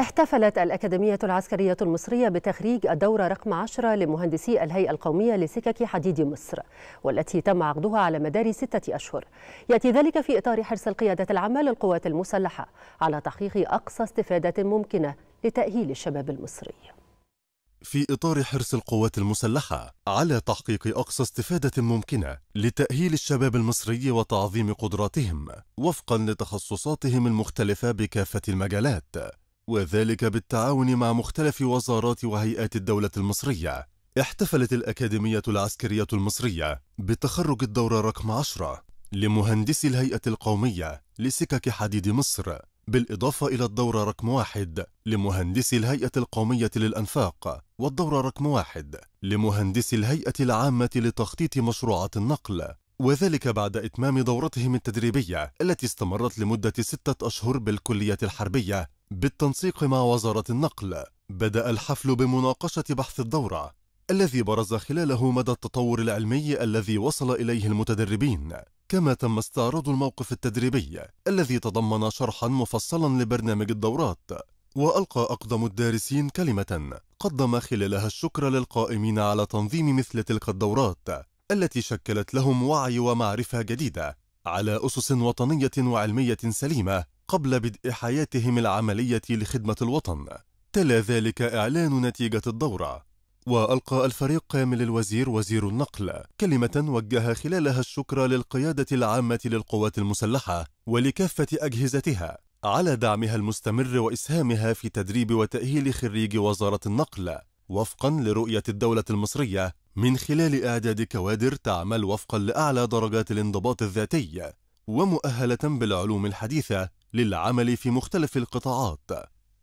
احتفلت الأكاديمية العسكرية المصرية بتخريج الدورة رقم 10 لمهندسي الهيئة القومية لسكك حديد مصر والتي تم عقدها على مدار ستة أشهر يأتي ذلك في إطار حرص القيادة العامة للقوات المسلحة على تحقيق أقصى استفادة ممكنة لتأهيل الشباب المصري في إطار حرص القوات المسلحة على تحقيق أقصى استفادة ممكنة لتأهيل الشباب المصري وتعظيم قدراتهم وفقا لتخصصاتهم المختلفة بكافة المجالات وذلك بالتعاون مع مختلف وزارات وهيئات الدولة المصرية احتفلت الأكاديمية العسكرية المصرية بتخرج الدورة رقم 10 لمهندسي الهيئة القومية لسكك حديد مصر بالإضافة إلى الدورة رقم واحد لمهندسي الهيئة القومية للأنفاق والدورة رقم واحد لمهندسي الهيئة العامة لتخطيط مشروعات النقل وذلك بعد إتمام دورتهم التدريبية التي استمرت لمدة ستة أشهر بالكلية الحربية بالتنسيق مع وزارة النقل بدأ الحفل بمناقشة بحث الدورة الذي برز خلاله مدى التطور العلمي الذي وصل إليه المتدربين كما تم استعراض الموقف التدريبي الذي تضمن شرحا مفصلا لبرنامج الدورات وألقى أقدم الدارسين كلمة قدم خلالها الشكر للقائمين على تنظيم مثل تلك الدورات التي شكلت لهم وعي ومعرفة جديدة على أسس وطنية وعلمية سليمة قبل بدء حياتهم العملية لخدمة الوطن تلا ذلك إعلان نتيجة الدورة وألقى الفريق كامل الوزير وزير النقل كلمة وجه خلالها الشكر للقيادة العامة للقوات المسلحة ولكافة أجهزتها على دعمها المستمر وإسهامها في تدريب وتأهيل خريج وزارة النقل وفقا لرؤية الدولة المصرية من خلال إعداد كوادر تعمل وفقا لأعلى درجات الانضباط الذاتي ومؤهلة بالعلوم الحديثة للعمل في مختلف القطاعات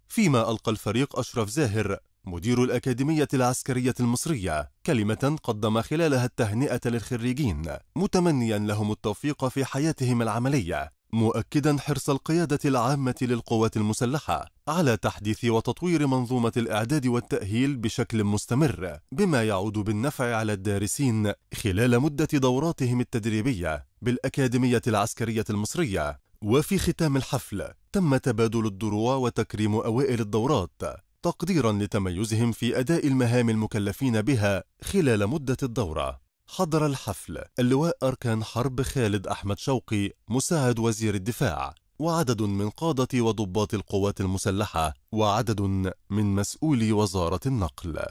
فيما ألقى الفريق أشرف زاهر مدير الأكاديمية العسكرية المصرية كلمة قدم خلالها التهنئة للخريجين متمنيا لهم التوفيق في حياتهم العملية مؤكدا حرص القيادة العامة للقوات المسلحة على تحديث وتطوير منظومة الإعداد والتأهيل بشكل مستمر بما يعود بالنفع على الدارسين خلال مدة دوراتهم التدريبية بالأكاديمية العسكرية المصرية وفي ختام الحفل تم تبادل الدروع وتكريم أوائل الدورات تقديرا لتميزهم في أداء المهام المكلفين بها خلال مدة الدورة حضر الحفل اللواء أركان حرب خالد أحمد شوقي مساعد وزير الدفاع وعدد من قادة وضباط القوات المسلحة وعدد من مسؤولي وزارة النقل